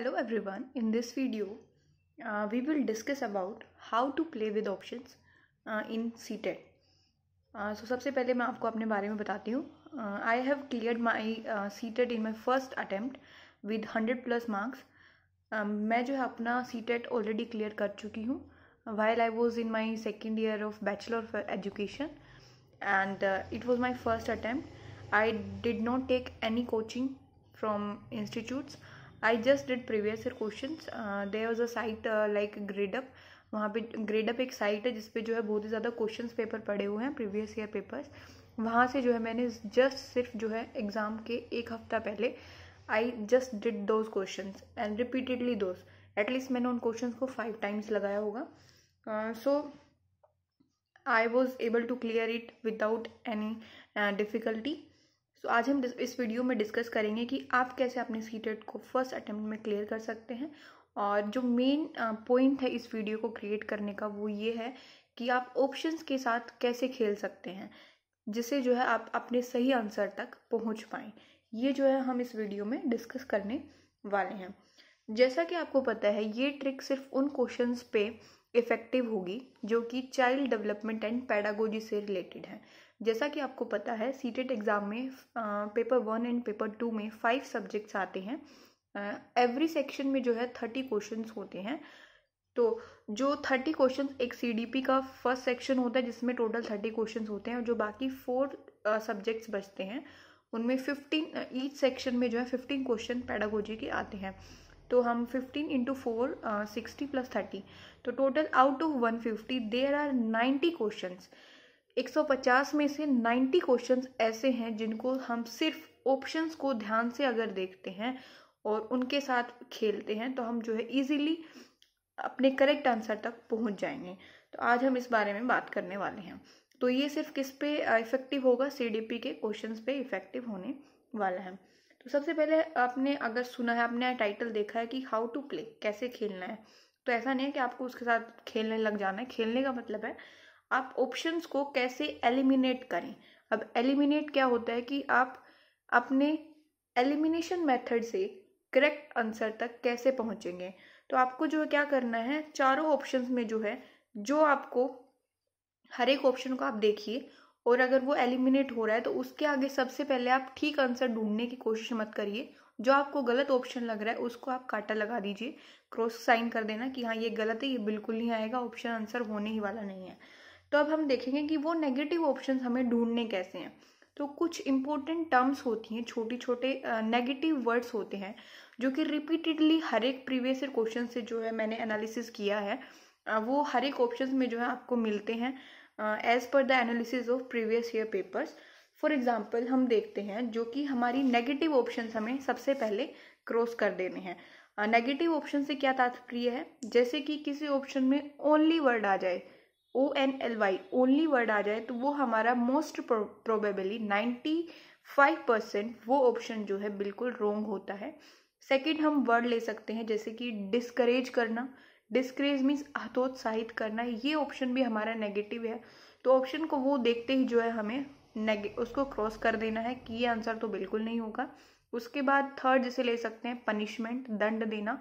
Hello everyone, in this video uh, we will discuss about how to play with options uh, in CTET. Uh, so सबसे पहले मैं आपको अपने बारे में बताती हूँ I have clear my C TET in my first attempt with hundred plus marks मैं जो है अपना सी टेट ऑलरेडी क्लियर कर चुकी हूँ while I was in my second year of bachelor of education and it was my first attempt I did not take any coaching from institutes I just did previous year question there was a site like Gradeup वहाँ पे Gradeup एक site है जिसपे जो है बहुत ही ज़्यादा question paper पड़े हुए हैं प्रीवियस ईयर पेपर्स वहाँ से जो है मैंने जस्ट सिर्फ जो है एग्ज़ाम के एक हफ्ता पहले I just did those question and repeatedly those at least मैंने उन क्वेश्चन को फाइव टाइम्स लगाया होगा so I was able to clear it without any difficulty so so, आज हम इस वीडियो में डिस्कस करेंगे कि आप कैसे अपने सी e को फर्स्ट अटैम्प्ट में क्लियर कर सकते हैं और जो मेन पॉइंट है इस वीडियो को क्रिएट करने का वो ये है कि आप ऑप्शंस के साथ कैसे खेल सकते हैं जिसे जो है आप अपने सही आंसर तक पहुंच पाएँ ये जो है हम इस वीडियो में डिस्कस करने वाले हैं जैसा कि आपको पता है ये ट्रिक सिर्फ उन क्वेश्चंस पे इफ़ेक्टिव होगी जो कि चाइल्ड डेवलपमेंट एंड पैडागोजी से रिलेटेड है जैसा कि आपको पता है सीटेट एग्ज़ाम e में paper one and paper two में फाइव सब्जेक्ट्स आते हैं एवरी सेक्शन में जो है थर्टी क्वेश्चन होते हैं तो जो थर्टी क्वेश्चन एक सी का फर्स्ट सेक्शन होता है जिसमें टोटल थर्टी क्वेश्चन होते हैं और जो बाकी फोर सब्जेक्ट्स बचते हैं उनमें फिफ्टीन ईच सेक्शन में जो है फिफ्टीन क्वेश्चन पैडागोजी के आते हैं तो हम fifteen into four sixty plus thirty तो total out of one fifty there are ninety question एक सौ पचास में से नाइन्टी क्वेश्चन ऐसे हैं जिनको हम सिर्फ ऑप्शंस को ध्यान से अगर देखते हैं और उनके साथ खेलते हैं तो हम जो है इजीली अपने करेक्ट आंसर तक पहुंच जाएंगे तो आज हम इस बारे में बात करने वाले हैं तो ये सिर्फ किस पे इफेक्टिव होगा सी के क्वेश्चंस पे इफेक्टिव होने वाला है तो सबसे पहले आपने अगर सुना है आपने टाइटल देखा है कि हाउ टू प्ले कैसे खेलना है तो ऐसा नहीं है कि आपको उसके साथ खेलने लग जाना है खेलने का मतलब है आप ऑप्शंस को कैसे एलिमिनेट करें अब एलिमिनेट क्या होता है कि आप अपने एलिमिनेशन मेथड से करेक्ट आंसर तक कैसे पहुंचेंगे तो आपको जो है क्या करना है चारों ऑप्शंस में जो है जो आपको हर एक ऑप्शन को आप देखिए और अगर वो एलिमिनेट हो रहा है तो उसके आगे सबसे पहले आप ठीक आंसर ढूंढने की कोशिश मत करिए जो आपको गलत ऑप्शन लग रहा है उसको आप काटा लगा दीजिए क्रॉस साइन कर देना कि हाँ ये गलत है ये बिल्कुल नहीं आएगा ऑप्शन आंसर होने ही वाला नहीं है तो अब हम देखेंगे कि वो नेगेटिव ऑप्शन हमें ढूंढने कैसे हैं तो कुछ इंपॉर्टेंट टर्म्स होती हैं छोटे छोटे नेगेटिव वर्ड्स होते हैं जो कि रिपीटेडली हर एक प्रीवियस क्वेश्चन से जो है मैंने एनालिसिस किया है वो हर एक ऑप्शन में जो है आपको मिलते हैं as per the analysis of previous year papers for example हम देखते हैं जो कि हमारी नेगेटिव ऑप्शन हमें सबसे पहले क्रॉस कर देने हैं नेगेटिव uh, ऑप्शन से क्या तात्पर्य है जैसे कि किसी ऑप्शन में ओनली वर्ड आ जाए O N L Y only word आ जाए तो वो हमारा most probably ninety five percent वो ऑप्शन जो है बिल्कुल रोंग होता है सेकेंड हम वर्ड ले सकते हैं जैसे कि डिस्करेज करना डिस्करेज मीन्स हतोत्साहित करना ये ऑप्शन भी हमारा नेगेटिव है तो ऑप्शन को वो देखते ही जो है हमें नेगे उसको क्रॉस कर देना है कि ये आंसर तो बिल्कुल नहीं होगा उसके बाद थर्ड जिसे ले सकते हैं पनिशमेंट दंड देना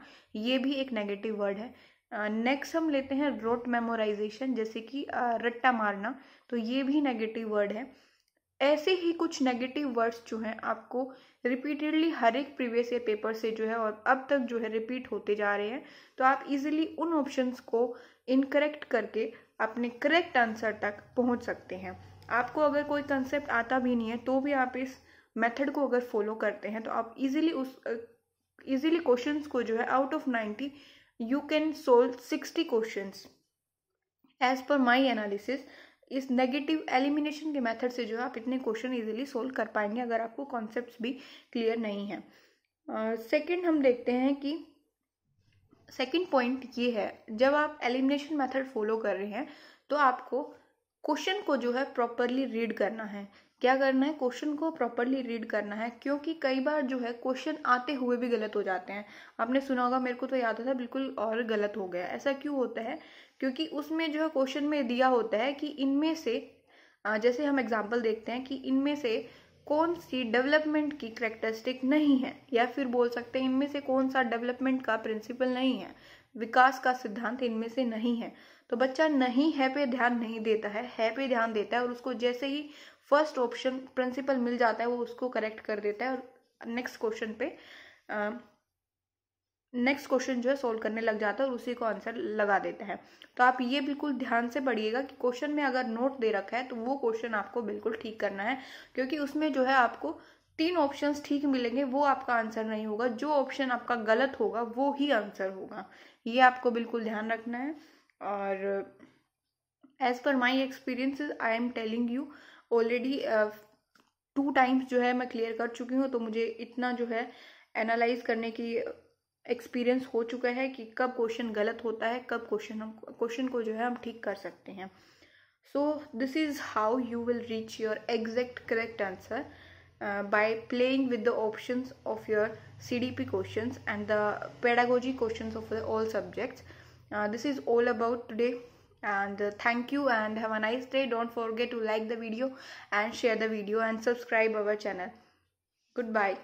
ये भी एक नेगेटिव वर्ड है नेक्स्ट हम लेते हैं रोट मेमोराइजेशन जैसे कि रट्टा मारना तो ये भी नेगेटिव वर्ड है ऐसे ही कुछ नेगेटिव वर्ड्स जो हैं आपको रिपीटेडली हर एक प्रीवियस ईयर पेपर से जो है और अब तक जो है रिपीट होते जा रहे हैं तो आप इजीली उन ऑप्शंस को इनकरेक्ट करके अपने करेक्ट आंसर तक पहुंच सकते हैं आपको अगर कोई कंसेप्ट आता भी नहीं है तो भी आप इस मेथड को अगर फॉलो करते हैं तो आप इजीली उस इजीली क्वेश्चंस को जो है out of ninety you can solve sixty questions as per my analysis इस नेगेटिव एलिमिनेशन के मेथड से जो है आप इतने क्वेश्चन इजीली सोल्व कर पाएंगे अगर आपको कॉन्सेप्ट भी क्लियर नहीं है सेकेंड uh, हम देखते हैं कि सेकेंड पॉइंट ये है जब आप एलिमिनेशन मेथड फॉलो कर रहे हैं तो आपको क्वेश्चन को जो है प्रॉपरली रीड करना है क्या करना है क्वेश्चन को प्रॉपरली रीड करना है क्योंकि कई बार जो है क्वेश्चन आते हुए भी गलत हो जाते हैं आपने सुना होगा मेरे को तो याद होता है बिल्कुल और गलत हो गया ऐसा क्यों होता है क्योंकि उसमें जो है क्वेश्चन में दिया होता है कि इनमें से जैसे हम एग्जाम्पल देखते हैं कि इनमें से कौन सी डेवलपमेंट की करेक्टरिस्टिक नहीं है या फिर बोल सकते हैं इनमें से कौन सा डेवलपमेंट का प्रिंसिपल नहीं है विकास का सिद्धांत इनमें से नहीं है तो बच्चा नहीं है पे ध्यान नहीं देता है है पे ध्यान देता है और उसको जैसे ही फर्स्ट ऑप्शन प्रिंसिपल मिल जाता है वो उसको करेक्ट कर देता है और नेक्स्ट क्वेश्चन पे नेक्स्ट क्वेश्चन जो है सोल्व करने लग जाता है और उसी को आंसर लगा देता है तो आप ये बिल्कुल ध्यान से पढ़िएगा कि क्वेश्चन में अगर नोट दे रखा है तो वो क्वेश्चन आपको बिल्कुल ठीक करना है क्योंकि उसमें जो है आपको तीन ऑप्शन ठीक मिलेंगे वो आपका आंसर नहीं होगा जो ऑप्शन आपका गलत होगा वो ही आंसर होगा ये आपको बिल्कुल ध्यान रखना है और as per my experience I am telling you already two times जो है मैं क्लियर कर चुकी हूँ तो मुझे इतना जो है एनालाइज करने की एक्सपीरियंस हो चुका है कि कब क्वेश्चन गलत होता है कब क्वेश्चन हम क्वेश्चन को जो है हम ठीक कर सकते हैं so this is how you will reach your exact correct answer by playing with the options of your CDP questions and the pedagogy questions of all all Uh, this is all about today and uh, thank you and have a nice day don't forget to like the video and share the video and subscribe our channel goodbye